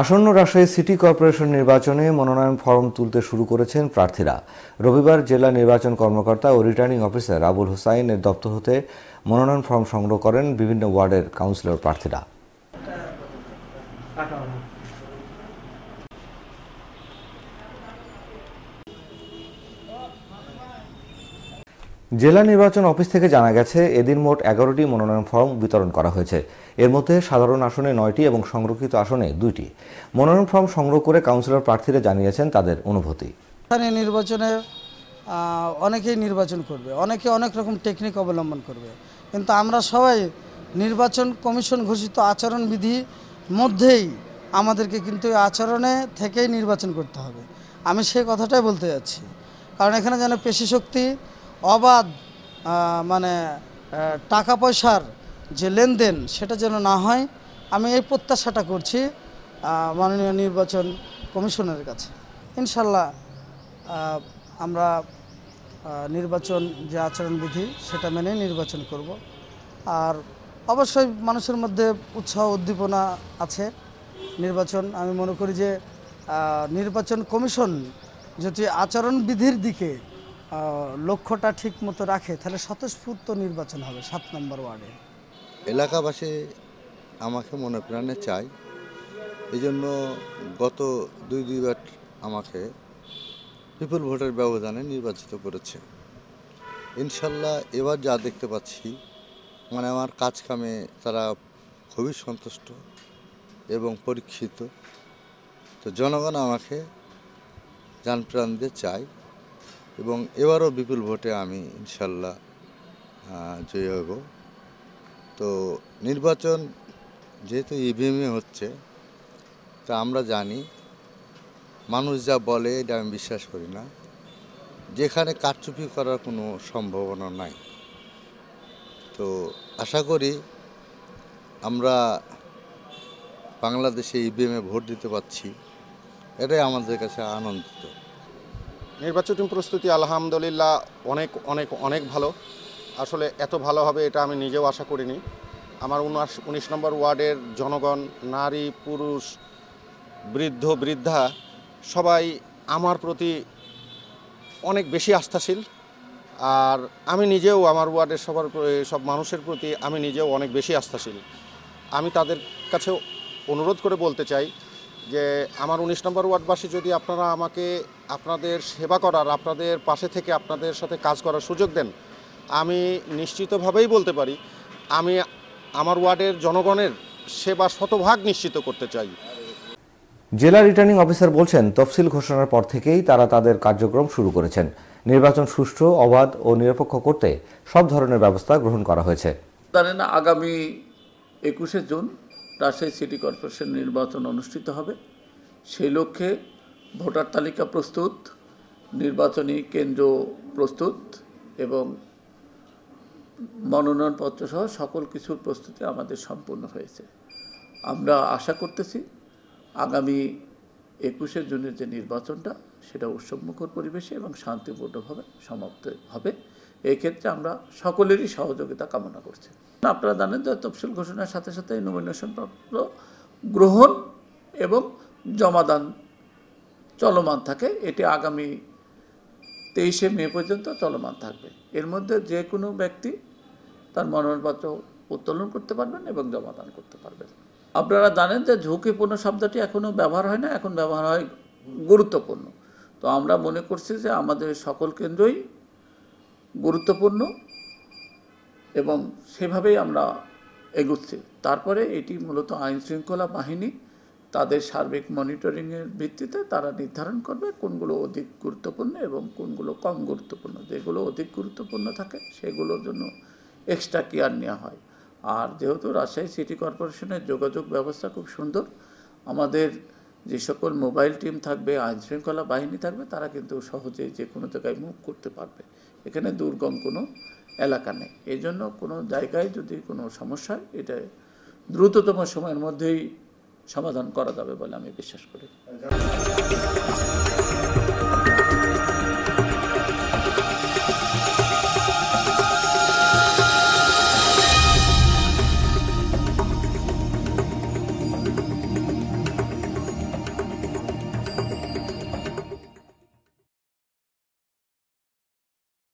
আসন্ন Rajshahi city corporation নির্বাচনে মনোনয়ন ফর্ম তুলতে শুরু করেছেন প্রার্থীরা রবিবার জেলা নির্বাচন কর্মকর্তা ও রিটার্নিং অফিসার আবুল হোসাইনের দপ্তর হতে মনোনয়ন ফর্ম সংগ্রহ করেন বিভিন্ন ওয়ার্ডের কাউন্সিলর প্রার্থীরা জেলা নির্বাচন অফিস থেকে জানা গেছে এদিন মোট এগারোটি মনোনয়ন ফর্ম বিতরণ করা হয়েছে এর মধ্যে সাধারণ আসনে নয়টি এবং সংরক্ষিত আসনে দুইটি মনোনয়ন ফর্ম সংগ্রহ করে কাউন্সিলর প্রার্থীরা জানিয়েছেন তাদের অনুভূতি স্থানীয় নির্বাচনে অনেকেই নির্বাচন করবে অনেকে অনেক রকম টেকনিক অবলম্বন করবে কিন্তু আমরা সবাই নির্বাচন কমিশন ঘোষিত আচরণবিধি মধ্যেই আমাদেরকে কিন্তু আচরণে থেকেই নির্বাচন করতে হবে আমি সেই কথাটাই বলতে যাচ্ছি কারণ এখানে যেন পেশি শক্তি অবাধ মানে টাকা পয়সার যে লেনদেন সেটা যেন না হয় আমি এই প্রত্যাশাটা করছি মাননীয় নির্বাচন কমিশনের কাছে ইনশাল্লাহ আমরা নির্বাচন যে আচরণবিধি সেটা মেনে নির্বাচন করব আর অবশ্যই মানুষের মধ্যে উৎসাহ উদ্দীপনা আছে নির্বাচন আমি মনে করি যে নির্বাচন কমিশন যদি আচরণবিধির দিকে লক্ষ্যটা ঠিক মতো রাখে তাহলে স্বতঃস্ফূর্ত নির্বাচন হবে সাত নম্বর ওয়ার্ডে এলাকাবাসী আমাকে মনে প্রাণে চাই এই জন্য গত দুই দুইবার আমাকে পিপুল ভোটের ব্যবধানে নির্বাচিত করেছে ইনশাল্লাহ এবার যা দেখতে পাচ্ছি মানে আমার কাজ কামে তারা খুবই সন্তুষ্ট এবং পরীক্ষিত তো জনগণ আমাকে প্রাণ দিয়ে চায় এবং এবারও বিপুল ভোটে আমি ইনশাল্লাহ জয়ী হব তো নির্বাচন যেহেতু ইভিএমে e হচ্ছে তা আমরা জানি মানুষ যা বলে এটা আমি বিশ্বাস করি না যেখানে কারচুপি করার কোনো সম্ভাবনা নাই তো আশা করি আমরা বাংলাদেশে ইভিএমে e ভোট দিতে পারছি এটাই আমাদের কাছে আনন্দিত নির্বাচন প্রস্তুতি আলহামদুলিল্লাহ অনেক অনেক অনেক ভালো আসলে এত ভালো হবে এটা আমি নিজেও আশা করিনি আমার উনআশ উনিশ নম্বর ওয়ার্ডের জনগণ নারী পুরুষ বৃদ্ধ বৃদ্ধা সবাই আমার প্রতি অনেক বেশি আস্থাশীল আর আমি নিজেও আমার ওয়ার্ডের সবার সব মানুষের প্রতি আমি নিজেও অনেক বেশি আস্থাশীল আমি তাদের কাছেও অনুরোধ করে বলতে চাই যে আমার উনিশ নম্বর ওয়ার্ডবাসী যদি আপনারা আমাকে আপনাদের সেবা করার আপনাদের পাশে থেকে আপনাদের সাথে কাজ করার সুযোগ দেন আমি নিশ্চিতভাবেই বলতে পারি আমি আমার ওয়ার্ডের জনগণের সেবা শতভাগ নিশ্চিত করতে চাই জেলা রিটার্নিং অফিসার বলছেন তফসিল ঘোষণার পর থেকেই তারা তাদের কার্যক্রম শুরু করেছেন নির্বাচন সুষ্ঠু অবাধ ও নিরপেক্ষ করতে সব ধরনের ব্যবস্থা গ্রহণ করা হয়েছে জানেন আগামী একুশে জুন রাজশাহী সিটি কর্পোরেশন নির্বাচন অনুষ্ঠিত হবে সেই লক্ষ্যে ভোটার তালিকা প্রস্তুত নির্বাচনী কেন্দ্র প্রস্তুত এবং মনোনয়নপত্র সহ সকল কিছুর প্রস্তুতি আমাদের সম্পূর্ণ হয়েছে আমরা আশা করতেছি আগামী একুশে জুনের যে নির্বাচনটা সেটা উৎসবমুখর পরিবেশে এবং শান্তিপূর্ণভাবে সমাপ্ত হবে এক্ষেত্রে আমরা সকলেরই সহযোগিতা কামনা করছি আপনারা জানেন যে তফসিল ঘোষণার সাথে সাথে নমিনেশন পত্র গ্রহণ এবং জমাদান চলমান থাকে এটি আগামী তেইশে মে পর্যন্ত চলমান থাকবে এর মধ্যে যে কোনো ব্যক্তি তার মনোনয়নপত্র উত্তোলন করতে পারবেন এবং জমাদান করতে পারবেন আপনারা জানেন যে ঝুঁকিপূর্ণ শব্দটি এখনও ব্যবহার হয় না এখন ব্যবহার হয় গুরুত্বপূর্ণ তো আমরা মনে করছি যে আমাদের সকল কেন্দ্রই গুরুত্বপূর্ণ এবং সেভাবেই আমরা এগুচ্ছি তারপরে এটি মূলত আইন শৃঙ্খলা বাহিনী তাদের সার্বিক মনিটরিংয়ের ভিত্তিতে তারা নির্ধারণ করবে কোনগুলো অধিক গুরুত্বপূর্ণ এবং কোনগুলো কম গুরুত্বপূর্ণ যেগুলো অধিক গুরুত্বপূর্ণ থাকে সেগুলোর জন্য এক্সট্রা কেয়ার নেওয়া হয় আর যেহেতু রাজশাহী সিটি কর্পোরেশনের যোগাযোগ ব্যবস্থা খুব সুন্দর আমাদের যে সকল মোবাইল টিম থাকবে আইনশৃঙ্খলা বাহিনী থাকবে তারা কিন্তু সহজে যে কোনো জায়গায় মুভ করতে পারবে এখানে দুর্গম কোনো এলাকা নেই এই জন্য কোনো জায়গায় যদি কোনো সমস্যা এটা দ্রুততম সময়ের মধ্যেই সমাধান করা যাবে বলে আমি বিশ্বাস করি